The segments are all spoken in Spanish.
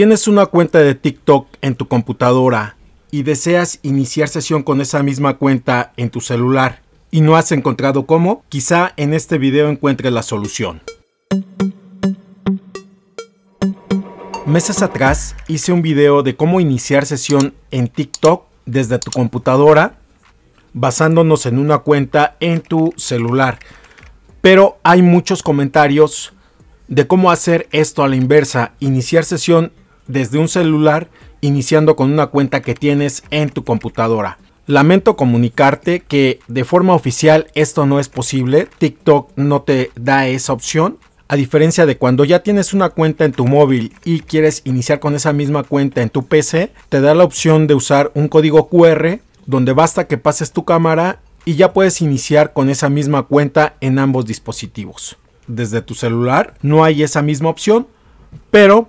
tienes una cuenta de TikTok en tu computadora y deseas iniciar sesión con esa misma cuenta en tu celular y no has encontrado cómo, quizá en este video encuentres la solución. Meses atrás hice un video de cómo iniciar sesión en TikTok desde tu computadora basándonos en una cuenta en tu celular. Pero hay muchos comentarios de cómo hacer esto a la inversa, iniciar sesión desde un celular iniciando con una cuenta que tienes en tu computadora. Lamento comunicarte que de forma oficial esto no es posible, TikTok no te da esa opción. A diferencia de cuando ya tienes una cuenta en tu móvil y quieres iniciar con esa misma cuenta en tu PC, te da la opción de usar un código QR donde basta que pases tu cámara y ya puedes iniciar con esa misma cuenta en ambos dispositivos. Desde tu celular no hay esa misma opción, pero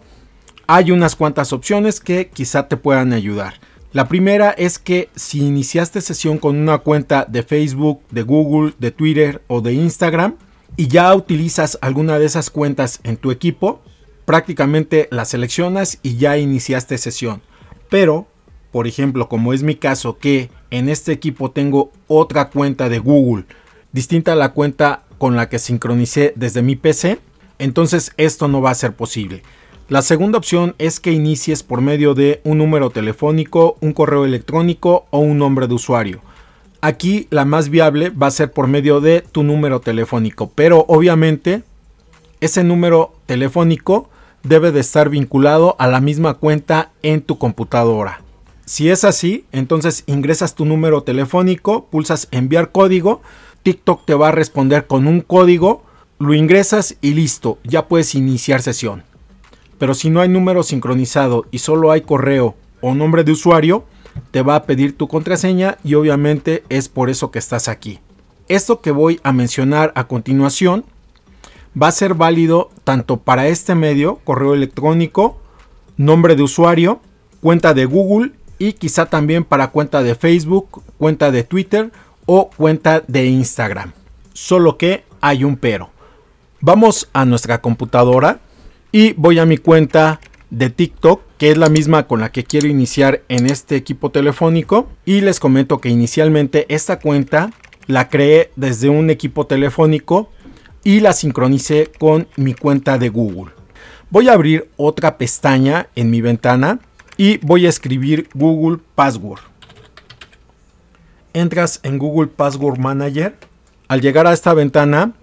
hay unas cuantas opciones que quizá te puedan ayudar. La primera es que si iniciaste sesión con una cuenta de Facebook, de Google, de Twitter o de Instagram y ya utilizas alguna de esas cuentas en tu equipo, prácticamente la seleccionas y ya iniciaste sesión. Pero, por ejemplo, como es mi caso que en este equipo tengo otra cuenta de Google, distinta a la cuenta con la que sincronicé desde mi PC, entonces esto no va a ser posible. La segunda opción es que inicies por medio de un número telefónico, un correo electrónico o un nombre de usuario. Aquí la más viable va a ser por medio de tu número telefónico, pero obviamente ese número telefónico debe de estar vinculado a la misma cuenta en tu computadora. Si es así, entonces ingresas tu número telefónico, pulsas enviar código, TikTok te va a responder con un código, lo ingresas y listo, ya puedes iniciar sesión pero si no hay número sincronizado y solo hay correo o nombre de usuario, te va a pedir tu contraseña y obviamente es por eso que estás aquí. Esto que voy a mencionar a continuación va a ser válido tanto para este medio, correo electrónico, nombre de usuario, cuenta de Google y quizá también para cuenta de Facebook, cuenta de Twitter o cuenta de Instagram. Solo que hay un pero. Vamos a nuestra computadora y voy a mi cuenta de TikTok, que es la misma con la que quiero iniciar en este equipo telefónico. Y les comento que inicialmente esta cuenta la creé desde un equipo telefónico y la sincronicé con mi cuenta de Google. Voy a abrir otra pestaña en mi ventana y voy a escribir Google Password. Entras en Google Password Manager. Al llegar a esta ventana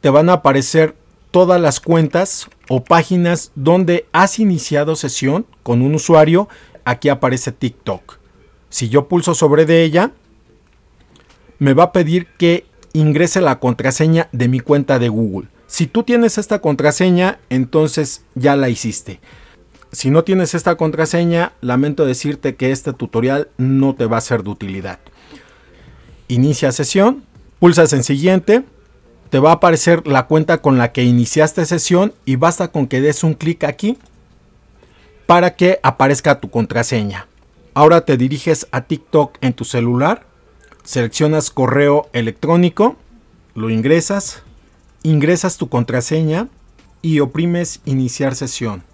te van a aparecer todas las cuentas o páginas donde has iniciado sesión con un usuario, aquí aparece TikTok. Si yo pulso sobre de ella, me va a pedir que ingrese la contraseña de mi cuenta de Google. Si tú tienes esta contraseña, entonces ya la hiciste. Si no tienes esta contraseña, lamento decirte que este tutorial no te va a ser de utilidad. Inicia sesión, pulsas en siguiente te va a aparecer la cuenta con la que iniciaste sesión y basta con que des un clic aquí para que aparezca tu contraseña. Ahora te diriges a TikTok en tu celular, seleccionas correo electrónico, lo ingresas, ingresas tu contraseña y oprimes iniciar sesión.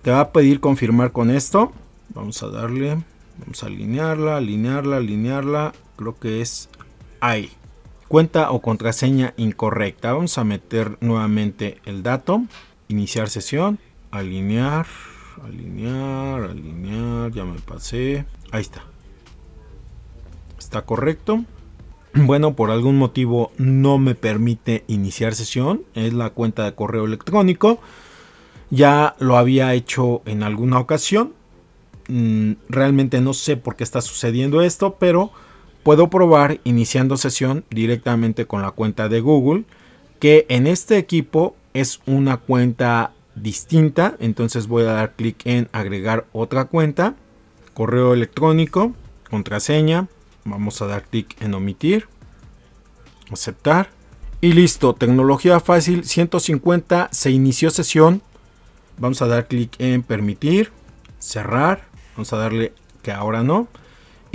Te va a pedir confirmar con esto. Vamos a darle, vamos a alinearla, alinearla, alinearla. Creo que es ahí. Cuenta o contraseña incorrecta. Vamos a meter nuevamente el dato. Iniciar sesión. Alinear. Alinear. Alinear. Ya me pasé. Ahí está. Está correcto. Bueno, por algún motivo no me permite iniciar sesión. Es la cuenta de correo electrónico. Ya lo había hecho en alguna ocasión. Mm, realmente no sé por qué está sucediendo esto, pero puedo probar iniciando sesión directamente con la cuenta de Google, que en este equipo es una cuenta distinta, entonces voy a dar clic en agregar otra cuenta, correo electrónico, contraseña, vamos a dar clic en omitir, aceptar y listo, tecnología fácil 150, se inició sesión, vamos a dar clic en permitir, cerrar, vamos a darle que ahora no,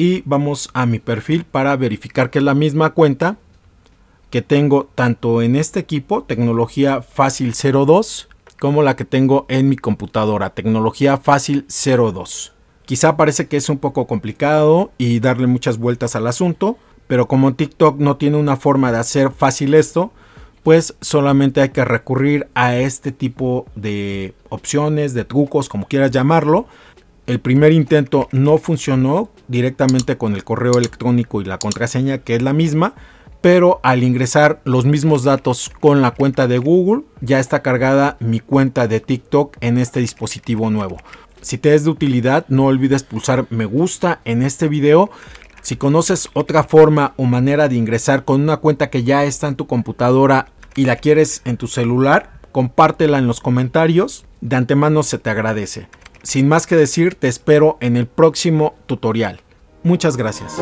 y vamos a mi perfil para verificar que es la misma cuenta que tengo tanto en este equipo, tecnología fácil 02, como la que tengo en mi computadora, tecnología fácil 02. Quizá parece que es un poco complicado y darle muchas vueltas al asunto, pero como TikTok no tiene una forma de hacer fácil esto, pues solamente hay que recurrir a este tipo de opciones, de trucos, como quieras llamarlo, el primer intento no funcionó directamente con el correo electrónico y la contraseña que es la misma, pero al ingresar los mismos datos con la cuenta de Google, ya está cargada mi cuenta de TikTok en este dispositivo nuevo. Si te es de utilidad, no olvides pulsar me gusta en este video. Si conoces otra forma o manera de ingresar con una cuenta que ya está en tu computadora y la quieres en tu celular, compártela en los comentarios. De antemano se te agradece. Sin más que decir, te espero en el próximo tutorial. Muchas gracias.